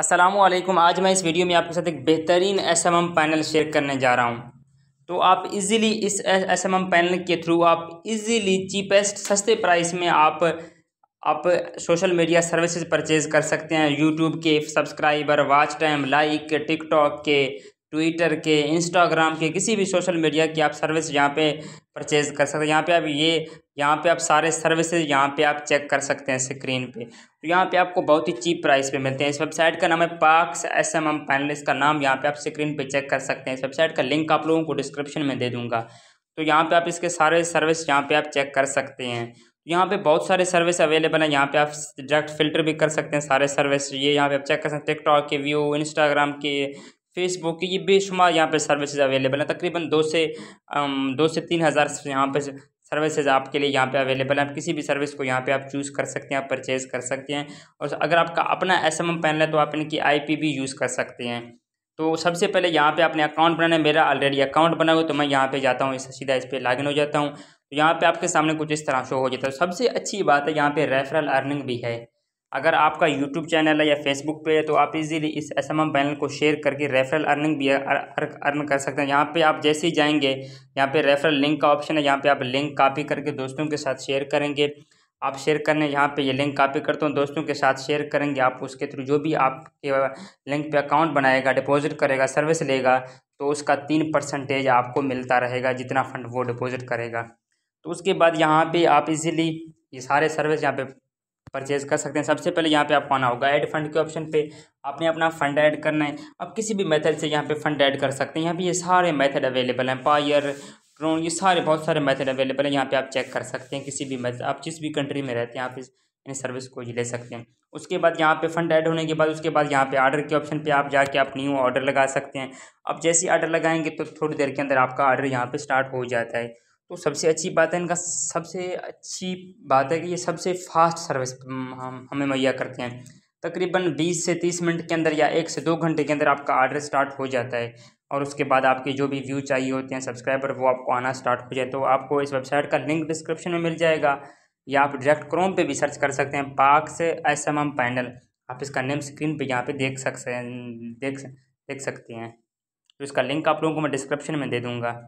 असलम आज मैं इस वीडियो में आपके साथ एक बेहतरीन S M M panel share करने जा रहा हूँ तो आप इजीली इस एस एम एम पैनल के थ्रू आप इजीली चीपेस्ट सस्ते प्राइस में आप आप सोशल मीडिया सर्विसेज परचेज़ कर सकते हैं यूट्यूब के subscriber watch time like TikTok के ट्विटर के इंस्टाग्राम के किसी भी सोशल मीडिया की आप सर्विस यहाँ पे परचेज़ कर सकते हैं यहाँ पे आप ये यहाँ पे आप सारे सर्विसेज यहाँ पे आप चेक कर सकते हैं स्क्रीन पे तो यहाँ पे आपको बहुत ही चीप प्राइस पे मिलते हैं इस वेबसाइट का नाम है पार्कस एस एम एम पैनल इसका नाम यहाँ पे आप स्क्रीन पे चेक कर सकते हैं इस वेबसाइट का लिंक आप लोगों को डिस्क्रिप्शन में दे दूँगा तो यहाँ पर आप इसके सारे सर्विस यहाँ पर आप चेक कर सकते हैं यहाँ पे बहुत सारे सर्विस अवेलेबल हैं यहाँ पे आप डायरेक्ट फिल्टर भी कर सकते हैं सारे सर्विस ये यहाँ पे आप चेक कर सकते हैं टिकटॉक के व्यू इंस्टाग्राम के फेसबुक की ये बेशुमार यहाँ पे सर्विसेज अवेलेबल हैं तकरीबन दो से दो से तीन हज़ार यहाँ पर सर्विसेज आपके लिए यहाँ पे अवेलेबल है आप किसी भी सर्विस को यहाँ पे आप चूज़ कर सकते हैं आप परचेज़ कर सकते हैं और अगर आपका अपना एस पैनल है तो आप इनकी आई भी यूज़ कर सकते हैं तो सबसे पहले यहाँ पे आपने अकाउंट बनाना है मेरा ऑलरेडी अकाउंट बना हुआ तो मैं यहाँ पे जाता हूँ इस सीधा इस पर लॉगिन हो जाता हूँ तो यहाँ पर आपके सामने कुछ इस तरह शो हो जाता है सबसे अच्छी बात है यहाँ पर रेफरल अर्निंग भी है अगर आपका यूट्यूब चैनल है या फेसबुक पे है तो आप इजीली इस एस एम एम पैनल को शेयर करके रेफरल अर्निंग भी अर्न कर सकते हैं यहाँ पे आप जैसे ही जाएंगे यहाँ पे रेफरल लिंक का ऑप्शन है यहाँ पे आप लिंक कॉपी करके दोस्तों के साथ शेयर करेंगे आप शेयर करने यहाँ पे ये लिंक कॉपी करता हूँ दोस्तों के साथ शेयर करेंगे आप उसके थ्रू जो भी आपके लिंक पे अकाउंट बनाएगा डिपॉजिट करेगा सर्विस लेगा तो उसका तीन परसेंटेज आपको मिलता रहेगा जितना फंड वो डिपॉजिट करेगा तो उसके बाद यहाँ पे आप इजीली ये सारे सर्विस यहाँ पे परचेज कर सकते हैं सबसे पहले यहाँ पे आपको आना होगा ऐड फंड के ऑप्शन पे आपने अपना फंड ऐड करना है आप किसी भी मेथड से यहाँ पे फंड ऐड कर सकते हैं यहाँ पे ये सारे मेथड अवेलेबल हैं पायर ड्रोन ये सारे बहुत सारे मेथड अवेलेबल हैं यहाँ पे आप चेक कर सकते हैं किसी भी मेथड आप जिस भी कंट्री में रहते हैं आप इस इन सर्विस को ले सकते हैं उसके बाद यहाँ पे फंड ऐड होने के बाद उसके बाद यहाँ पे आर्डर के ऑप्शन पे आप जाके आप न्यू ऑर्डर लगा सकते हैं अब जैसे आर्डर लगाएंगे तो थोड़ी देर के अंदर आपका आर्डर यहाँ पे स्टार्ट हो जाता है तो सबसे अच्छी बात है इनका सबसे अच्छी बात है कि ये सबसे फास्ट सर्विस हम हमें मुहैया करते हैं तकरीबन 20 से 30 मिनट के अंदर या एक से दो घंटे के अंदर आपका आर्डर स्टार्ट हो जाता है और उसके बाद आपके जो भी व्यू चाहिए होते हैं सब्सक्राइबर वो आपको आना स्टार्ट हो जाए तो आपको इस वेबसाइट का लिंक डिस्क्रिप्शन में मिल जाएगा या आप डायरेक्ट क्रोम पे भी सर्च कर सकते हैं पाक से एस एम एम पैनल आप इसका नेम स्क्रीन पे यहाँ पे देख सकते हैं देख देख सकते हैं तो इसका लिंक आप लोगों को मैं डिस्क्रिप्शन में दे दूँगा